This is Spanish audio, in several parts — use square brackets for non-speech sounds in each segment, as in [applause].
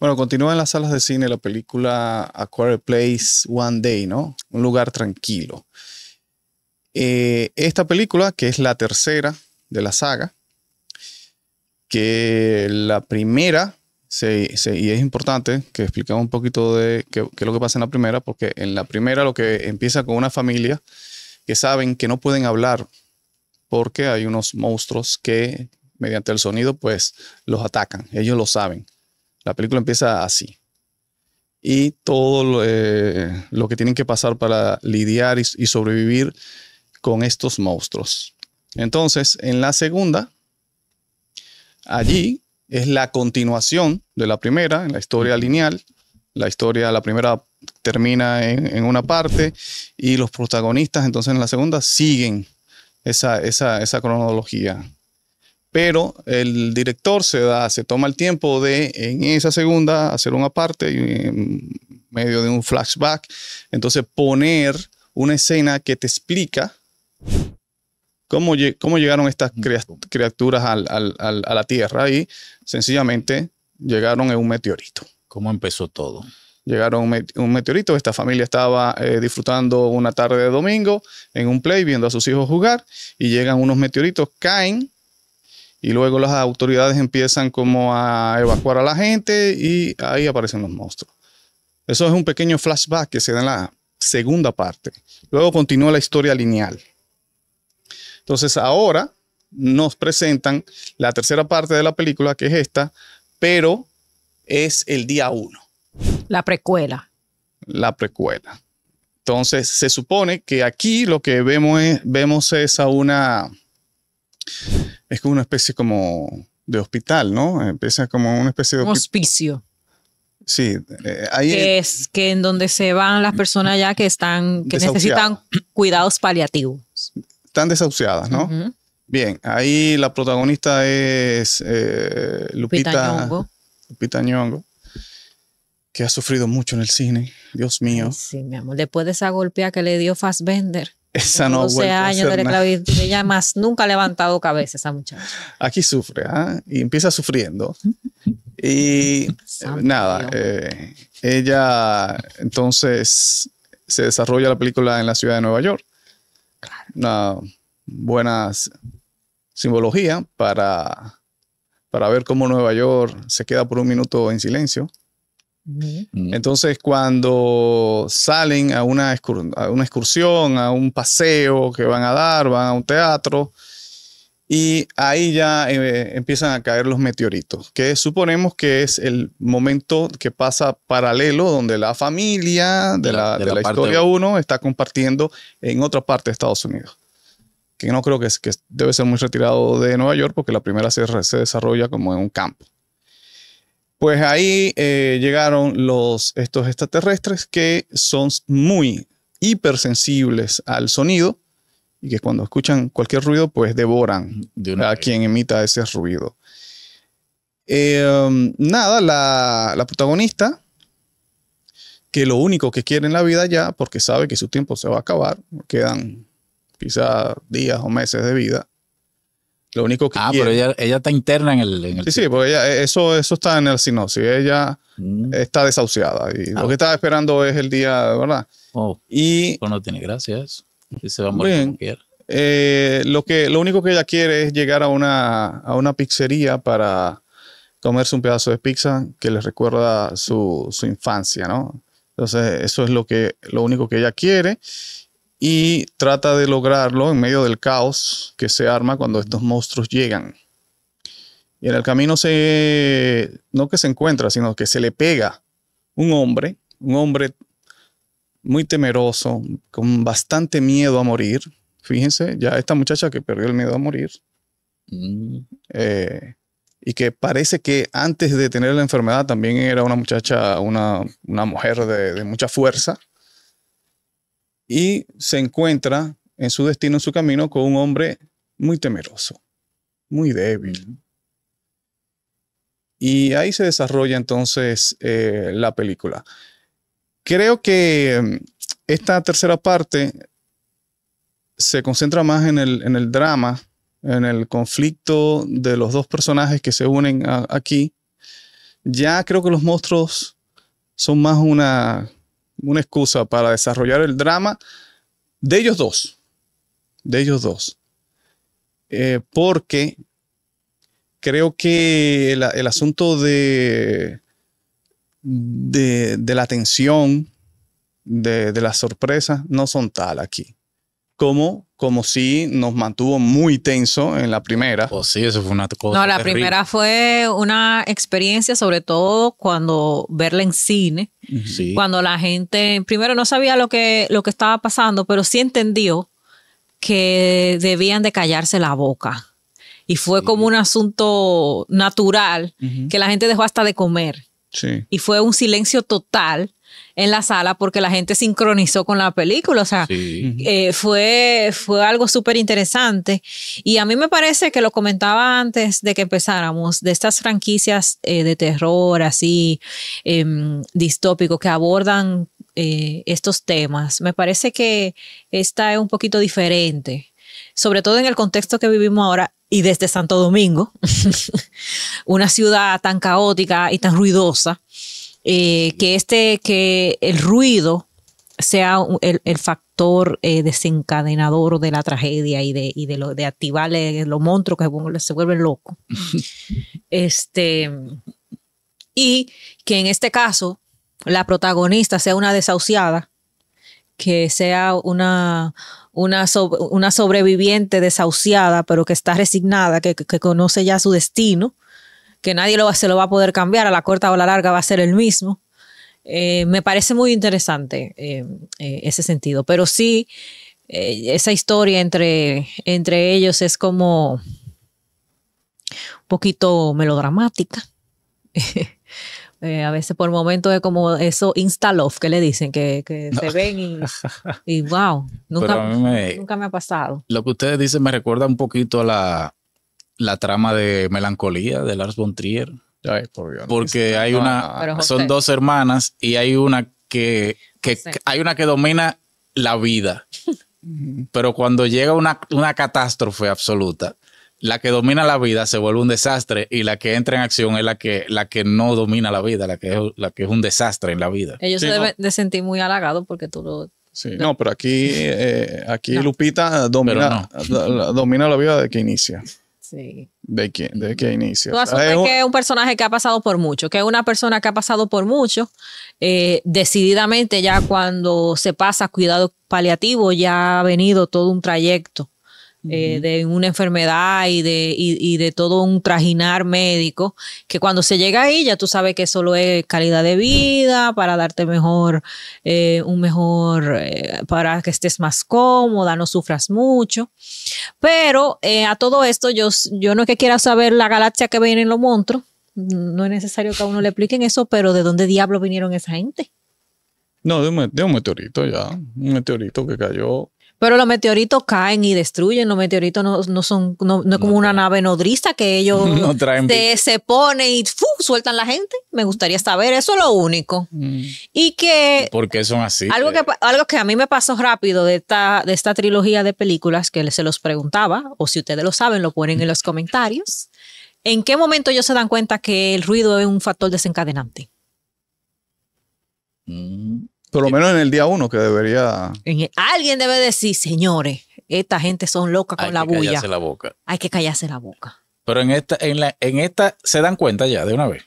Bueno, continúa en las salas de cine la película A Place One Day, ¿no? Un lugar tranquilo. Eh, esta película, que es la tercera de la saga, que la primera, y es importante que expliquemos un poquito de qué es lo que pasa en la primera, porque en la primera lo que empieza con una familia que saben que no pueden hablar porque hay unos monstruos que mediante el sonido pues los atacan, ellos lo saben. La película empieza así. Y todo lo, eh, que tienen que pasar para lidiar y, sobrevivir con estos monstruos. Entonces, en la segunda, allí es la continuación de la primera, en la historia lineal. La historia, la primera termina en, una parte y los protagonistas entonces en la segunda siguen esa, esa, esa cronología pero el director se da, se toma el tiempo de en esa segunda hacer una parte en mm, medio de un flashback, entonces poner una escena que te explica cómo, cómo llegaron estas criaturas a la Tierra y sencillamente llegaron en un meteorito. ¿Cómo empezó todo? Llegaron un meteorito, esta familia estaba eh, disfrutando una tarde de domingo en un play viendo a sus hijos jugar y llegan unos meteoritos, caen y luego las autoridades empiezan como a evacuar a la gente y ahí aparecen los monstruos. Eso es un pequeño flashback que se da en la segunda parte. Luego continúa la historia lineal. Entonces ahora nos presentan la tercera parte de la película, que es esta, pero es el día uno. La precuela. La precuela. Entonces se supone que aquí lo que vemos es, vemos es a una es como una especie como de hospital, ¿no? Empieza como una especie de... hospicio. Sí, eh, ahí es que en donde se van las personas ya que están que necesitan cuidados paliativos. Están desahuciadas, ¿no? Bien, ahí la protagonista es eh, Lupita, Lupita que ha sufrido mucho en el cine, Dios mío. Sí, mi amor, después de esa golpea que le dio Fassbender. Esa no 12 años de esclavitud, ella más nunca ha levantado cabeza esa muchacha. Aquí sufre, ¿ah? Y empieza sufriendo. Y eh, nada, eh, ella entonces se desarrolla la película en la ciudad de Nueva York. Una buena simbología para, para ver cómo Nueva York se queda por un minuto en silencio entonces, cuando salen a una, excursión, a un paseo que van a dar, van a un teatro, y ahí ya eh, empiezan a caer los meteoritos, que suponemos que es el momento que pasa paralelo donde la familia de, la, historia 1 está compartiendo en otra parte de Estados Unidos. Que no creo que, es, que debe ser muy retirado de Nueva York porque la primera sierra se desarrolla como en un campo. Pues ahí eh, llegaron los, estos extraterrestres que son muy hipersensibles al sonido y que cuando escuchan cualquier ruido, pues devoran a quien emita ese ruido. Em, nada, la, la, protagonista, que lo único que quiere en la vida ya, porque sabe que su tiempo se va a acabar, quedan quizá días o meses de vida, lo único que. Ah, pero ella, está interna en el. sí, sí, porque eh, eso, eso está en el sinopsis. Ella mm. está desahuciada y lo ah. que está esperando es el día, ¿verdad? Oh, y. no tiene gracias Y se va a morir bien, eh, lo, que, lo único que ella quiere es llegar a una, a una pizzería para comerse un pedazo de pizza que le recuerda su, infancia, ¿no? Entonces, eso es lo, que, lo único que ella quiere y trata de lograrlo en medio del caos que se arma cuando estos monstruos llegan. Y en el camino se, no que se encuentra, sino que se le pega un hombre, un hombre muy temeroso, con bastante miedo a morir. Fíjense, ya esta muchacha que perdió el miedo a morir mm. eh, y que parece que antes de tener la enfermedad también era una muchacha, una, mujer de mucha fuerza y se encuentra en su destino, en su camino, con un hombre muy temeroso, muy débil. Y ahí se desarrolla entonces eh, la película. Creo que mm, esta tercera parte se concentra más en el, en el drama, en el conflicto de los dos personajes que se unen aquí. Ya creo que los monstruos son más una una excusa para desarrollar el drama de ellos dos, de ellos dos. Eh, porque creo que el, asunto de, de, la tensión, de, de la sorpresa, no son tal aquí como, como si nos mantuvo muy tenso en la primera. Pues sí, eso fue una cosa. No, la primera fue una experiencia, sobre todo cuando verla en cine, cuando la gente primero no sabía lo que, lo que estaba pasando, pero sí entendió que debían de callarse la boca. Y fue como un asunto natural que la gente dejó hasta de comer y fue un silencio total en la sala porque la gente sincronizó con la película. O sea, eh, fue, fue algo súper interesante. Y a mí me parece que lo comentaba antes de que empezáramos, de estas franquicias eh, de terror así em, distópico que abordan eh, estos temas. Me parece que esta es un poquito diferente sobre todo en el contexto que vivimos ahora y desde Santo Domingo, [laughs] una ciudad tan caótica y tan ruidosa, eh, que, este, que el ruido sea el, factor eh, desencadenador de la tragedia y de, y de, lo, de activarle eh, los monstruos que se vuelven locos. [laughs] este, y que en este caso la protagonista sea una desahuciada, que sea una, una, sobreviviente desahuciada, pero que está resignada, que, conoce ya su destino, que nadie lo, se lo va a poder cambiar, a la corta o a la larga va a ser el mismo. Eh, me parece muy interesante eh, eh, ese sentido, pero sí, esa historia entre, entre ellos es como un poquito melodramática. [laughs] Eh, a veces por momentos es como eso insta que le dicen, que, se ven y, [laughs] wow, nunca me, nunca me ha pasado. Lo que ustedes dicen me recuerda un poquito a la, trama de Melancolía de Lars von Trier. porque hay una, ah, son dos hermanas y hay una que, hay una que domina la vida. [laughs] Pero cuando llega una, una catástrofe absoluta, la que domina la vida se vuelve un desastre y la que entra en acción es la que, la que no domina la vida, la que es, la que es un desastre en la vida. Ellos se deben sentir muy halagados porque tú lo... Sí, no, pero aquí, eh, aquí Lupita domina, domina la vida de que inicia. Sí. De que, inicia. Tú asumes que es un personaje que ha pasado por mucho, que es una persona que ha pasado por mucho, eh, decididamente ya cuando se pasa cuidado paliativo ya ha venido todo un trayecto eh, de una enfermedad y de, de todo un trajinar médico, que cuando se llega ahí ya tú sabes que solo es calidad de vida, para darte mejor, eh, un mejor, eh, para que estés más cómoda, no sufras mucho. Pero a todo esto yo, yo no es que quiera saber la galaxia que en los monstruos, no es necesario que a uno le expliquen eso, pero ¿de dónde diablo vinieron esa gente? No, de un, de un meteorito ya, un meteorito que cayó pero los meteoritos caen y destruyen. Los meteoritos no, son, es como una nave nodriza que ellos [laughs] se, se ponen y ¡fu! sueltan la gente. Me gustaría saber, eso es lo único. Mm. Y que. ¿Por qué son así? Algo que, algo que a mí me pasó rápido de esta, de esta trilogía de películas que se los preguntaba, o si ustedes lo saben, lo ponen en los comentarios. ¿En qué momento ellos se dan cuenta que el ruido es un factor desencadenante? Mm. Por lo menos en el día uno que debería. Alguien debe decir, señores, esta gente son locas con la bulla. Hay que callarse la boca. Hay que callarse la boca. Pero en esta, en la, en esta se dan cuenta ya de una vez.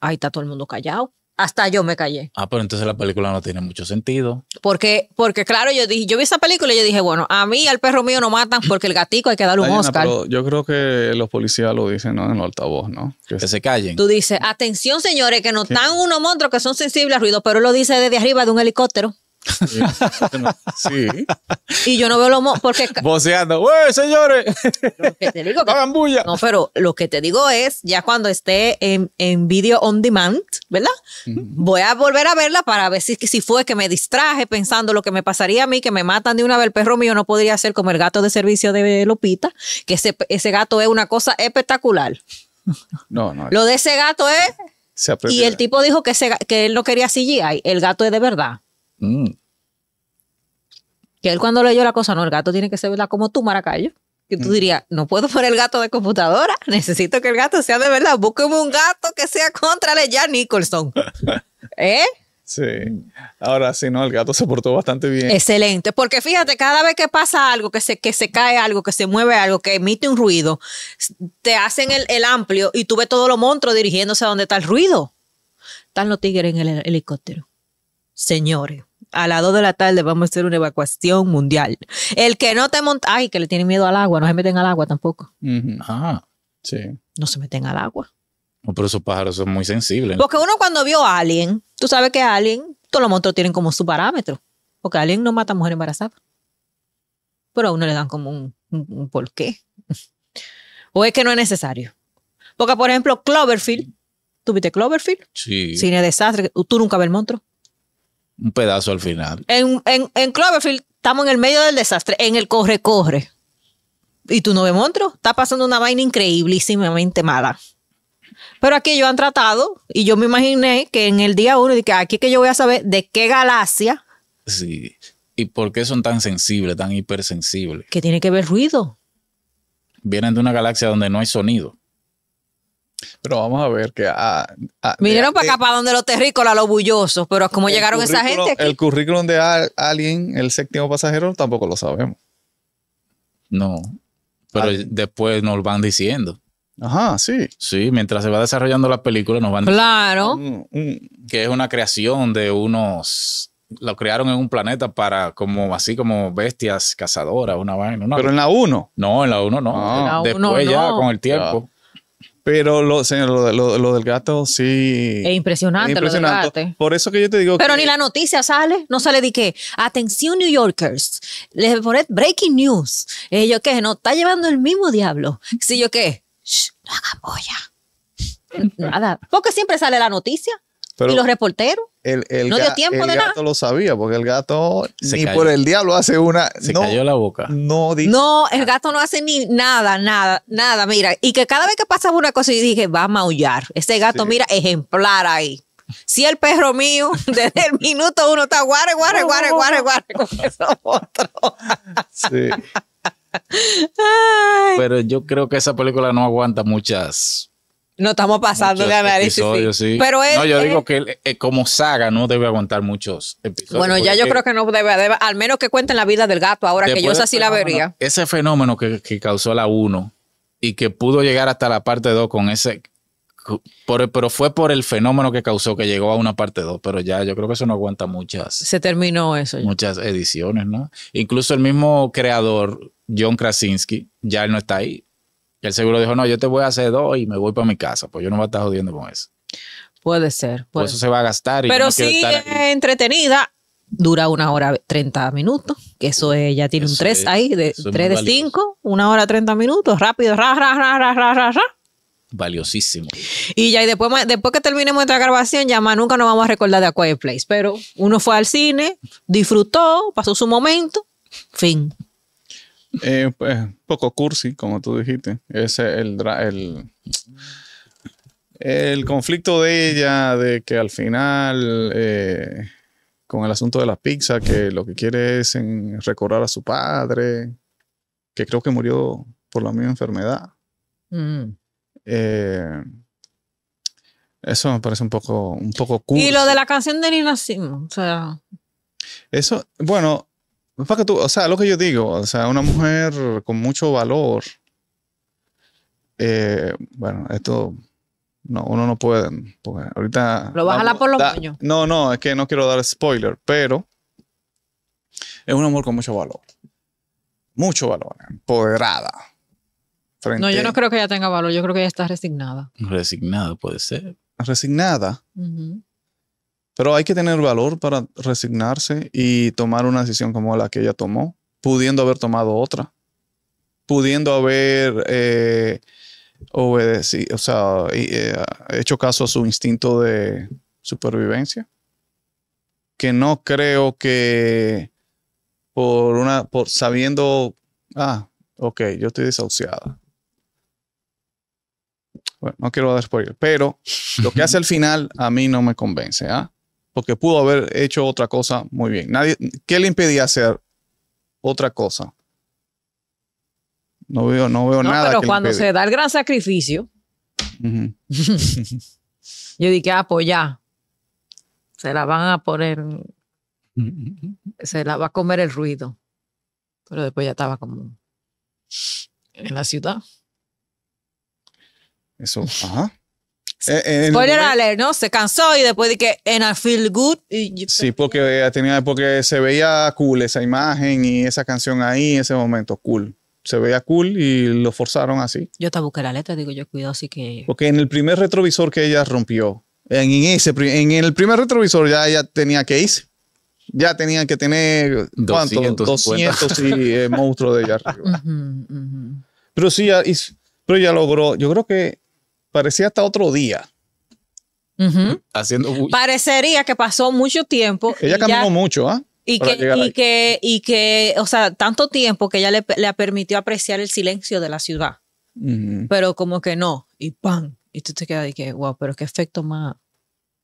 Ahí está todo el mundo callado hasta yo me callé. Ah, pero entonces la película no tiene mucho sentido. Porque, porque claro, yo dije, yo vi esa película y yo dije, bueno, a mí al perro mío no matan porque el gatico hay que darle un Oscar. yo creo que los policías lo dicen, ¿no? En el altavoz, ¿no? Que, se callen. Tú dices, atención, señores, que no están unos monstruos que son sensibles al ruido, pero lo dice desde arriba de un helicóptero. [laughs] y yo no veo los porque boceando ¡wey, señores! que te digo [laughs] que, No, pero lo que te digo es, ya cuando esté en, en video on demand, ¿verdad? Voy a volver a verla para ver si, si fue que me distraje pensando lo que me pasaría a mí, que me matan de una vez el perro mío, no podría ser como el gato de servicio de Lupita, que ese, gato es una cosa espectacular. No, no. Lo de ese gato es... y el tipo dijo que, que él no quería CGI, el gato es de verdad. Mm. Que él cuando leyó la cosa, no, el gato tiene que ser como tú maracayo. Que tú mm. dirías, no puedo poner el gato de computadora, [laughs] necesito que el gato sea de verdad. Búsqueme un gato que sea contra ya Nicholson. [laughs] ¿Eh? Sí. Ahora sí, no, el gato se portó bastante bien. Excelente, porque fíjate, cada vez que pasa algo, que se, que se cae algo, que se mueve algo, que emite un ruido, te hacen el, el amplio y tú ves todos los monstruos dirigiéndose a donde está el ruido. Están los tigres en el helicóptero. Señores a las 2 de la tarde vamos a hacer una evacuación mundial. El que no te monta, ay, que le tiene miedo al agua, no se meten al agua tampoco. sí. No se meten al agua. pero esos pájaros son muy sensibles. Porque uno cuando vio a alguien, tú sabes que alguien, todos los monstruos tienen como su parámetro. Porque alguien no mata a mujeres embarazada, Pero a uno le dan como un, porqué. [laughs] o es que no es necesario. Porque, por ejemplo, Cloverfield, ¿tú viste Cloverfield? Sí. Cine desastre, tú nunca ves el monstruo un pedazo al final. En, Cloverfield estamos en el medio del desastre, en el corre-corre. Y tú no ves monstruo, está pasando una vaina increíblísimamente mala. Pero aquí ellos han tratado, y yo me imaginé que en el día uno, dije, aquí que yo voy a saber de qué galaxia. Sí. ¿Y por qué son tan sensibles, tan hipersensibles? Que tiene que ver ruido. Vienen de una galaxia donde no hay sonido. Pero vamos a ver que. Ah, ah, Vinieron para acá, para donde los terrícolas, los bullosos, pero ¿cómo llegaron esa gente? El currículum de alguien el séptimo pasajero, tampoco lo sabemos. No. Pero después nos van diciendo. Ajá, sí. Sí, mientras se va desarrollando la película, nos van claro. diciendo. Claro. Que es una creación de unos. Lo crearon en un planeta para como así como bestias cazadoras, una vaina. pero en la 1. No, en la 1 no. Ah. después ya con el tiempo. Pero lo, señor, lo, lo, del gato sí. Es impresionante, Lo del gato. Eh. Por eso que yo te digo. Pero ni la noticia sale, no sale de qué. Atención, New Yorkers. Les poner breaking news. Eh, yo qué, no está llevando el mismo diablo. Si yo qué, Shh, no hagan boya. [laughs] Nada. Porque siempre sale la noticia. ¿Y los reporteros? El, gato lo sabía, porque el gato ni por el diablo hace una. Se cayó la boca. No, no, el gato no hace ni nada, nada, nada. Mira, y que cada vez que pasaba una cosa, yo dije, va a maullar. Ese gato, mira, ejemplar ahí. Si el perro mío [laughs] desde el minuto uno está guare, guare, guare, guare, guare, con Sí. [laughs] Pero yo creo que esa película no aguanta muchas no estamos pasando de análisis. Sí. Pero no, yo digo que eh, como saga no debe aguantar muchos episodios. Bueno, ya yo creo que no debe, al menos que cuenten la vida del gato ahora, que yo así la vería. Ese fenómeno que, causó la 1 y que pudo llegar hasta la parte 2 con ese... pero fue por el fenómeno que causó que llegó a una parte 2, pero ya yo creo que eso no aguanta muchas. Se terminó eso. Muchas ediciones, ¿no? Incluso el mismo creador, John Krasinski, ya no está ahí el seguro dijo, no, yo te voy a hacer dos y me voy para mi casa, pues yo no voy a estar jodiendo con eso. Puede ser. Puede eso se va a gastar. Pero si es entretenida, dura una hora 30 minutos, que eso es, ya tiene un tres ahí, de, de cinco. una hora treinta minutos, rápido, ra, Valiosísimo. Y ya, después, después que terminemos nuestra grabación, ya más nunca nos vamos a recordar de A Quiet Place. Pero uno fue al cine, disfrutó, pasó su momento, fin. Eh, pues, un poco cursi, como tú dijiste. Ese el, el, el conflicto de ella, de que al final, eh, con el asunto de la pizza, que lo que quiere es recordar a su padre, que creo que murió por la misma enfermedad. Mm. Eh, eso me parece un poco, un poco cursi. Y lo de la canción de Nina Simon, o sea. Eso, bueno, o sea, lo que yo digo, o sea, una mujer con mucho valor, eh, bueno, esto no, uno no puede, porque ahorita... Lo bájala por los No, no, es que no quiero dar spoiler, pero es una mujer con mucho valor. Mucho valor, empoderada. No, yo no creo que ella tenga valor, yo creo que ella está resignada. Resignada puede ser. Resignada. Pero hay que tener valor para resignarse y tomar una decisión como la que ella tomó, pudiendo haber tomado otra, pudiendo haber eh, obedecido, o sea, eh, hecho caso a su instinto de supervivencia, que no creo que por una, por sabiendo, ah, ok, yo estoy desahuciada. Bueno, no quiero dar spoiler, pero lo que hace al final a mí no me convence, ¿ah? porque pudo haber hecho otra cosa muy bien. Nadie, ¿Qué le impedía hacer otra cosa? No veo, no veo nada. Pero cuando se da el gran sacrificio, [laughs] yo dije, ah, pues se la van a poner, se la va a comer el ruido. Pero después ya estaba como en la ciudad. Eso, ajá. Eh, eh, Spoiler ¿no? Se cansó y después de que en I feel good. sí, porque eh, tenía, porque se veía cool esa imagen y esa canción ahí en ese momento, cool. Se veía cool y lo forzaron así. Yo te busqué la letra, digo yo, cuidado, así que. Porque en el primer retrovisor que ella rompió, en, ese, en el primer retrovisor ya ella tenía que irse ya tenían que tener 200 y monstruo de ella. arriba. Pero sí, ya, pero ya logró, yo creo que parecía hasta otro día. Haciendo Parecería que pasó mucho tiempo. Ella cambió mucho, ¿ah? Y que, y, que, y que, o sea, tanto tiempo que ella le, permitió apreciar el silencio de la ciudad. Pero como que no, y ¡pam! Y tú te quedas y que, wow, pero qué efecto más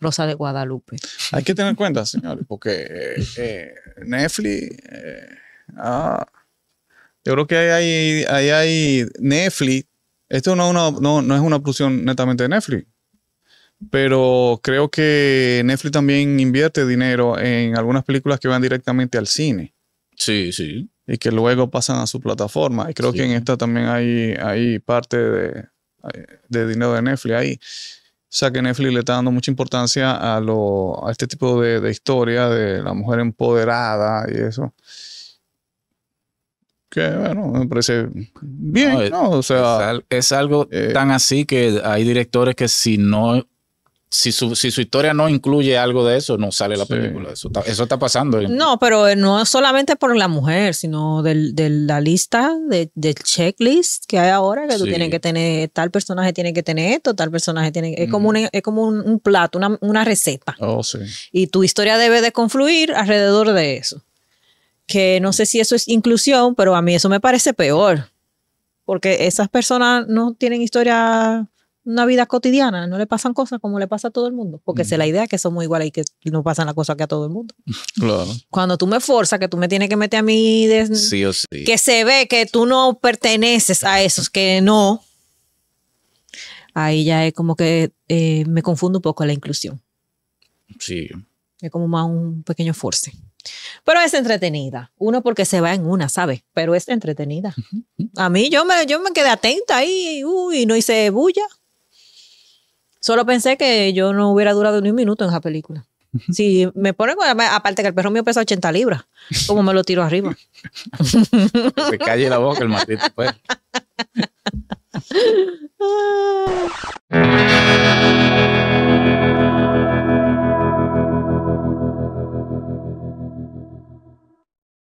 Rosa de Guadalupe. Hay que tener en cuenta, señores, porque eh, eh, Netflix. Eh, ah, yo creo que ahí hay Netflix esto no es una, no, producción netamente de Netflix, pero creo que Netflix también invierte dinero en algunas películas que van directamente al cine. Sí, sí. Y que luego pasan a su plataforma. Y creo que en esta también hay, parte de, dinero de Netflix ahí. O sea que Netflix le está dando mucha importancia a, este tipo de, de historia de la mujer empoderada y eso que bueno, me parece bien, Es, O sea, es, algo eh, tan así que hay directores que si no si su, si su historia no incluye algo de eso, no sale la película. Eso está, pasando. No, pero no solamente por la mujer, sino de la lista, de, del checklist que hay ahora, que tú tienes que tener, tal personaje tiene que tener esto, tal personaje tiene que... Es como, es como un, plato, una, receta. Oh, y tu historia debe de confluir alrededor de eso que no sé si eso es inclusión, pero a mí eso me parece peor, porque esas personas no tienen historia, una vida cotidiana, no le pasan cosas como le pasa a todo el mundo, porque se la idea que somos iguales y que no pasan las cosas que a todo el mundo. Cuando tú me forzas, que tú me tienes que meter a mí, que se ve que tú no perteneces a esos, que no, ahí ya es como que eh, me confundo un poco la inclusión. Sí. Es como más un pequeño force. Pero es entretenida. Uno porque se va en una, ¿sabes? Pero es entretenida. A mí yo me, yo me quedé atenta ahí, y no hice bulla. Solo pensé que yo no hubiera durado ni un minuto en esa película. Si me ponen, aparte que el perro mío pesa 80 libras, ¿cómo me lo tiro arriba. [laughs] se calle la boca el maldito [laughs]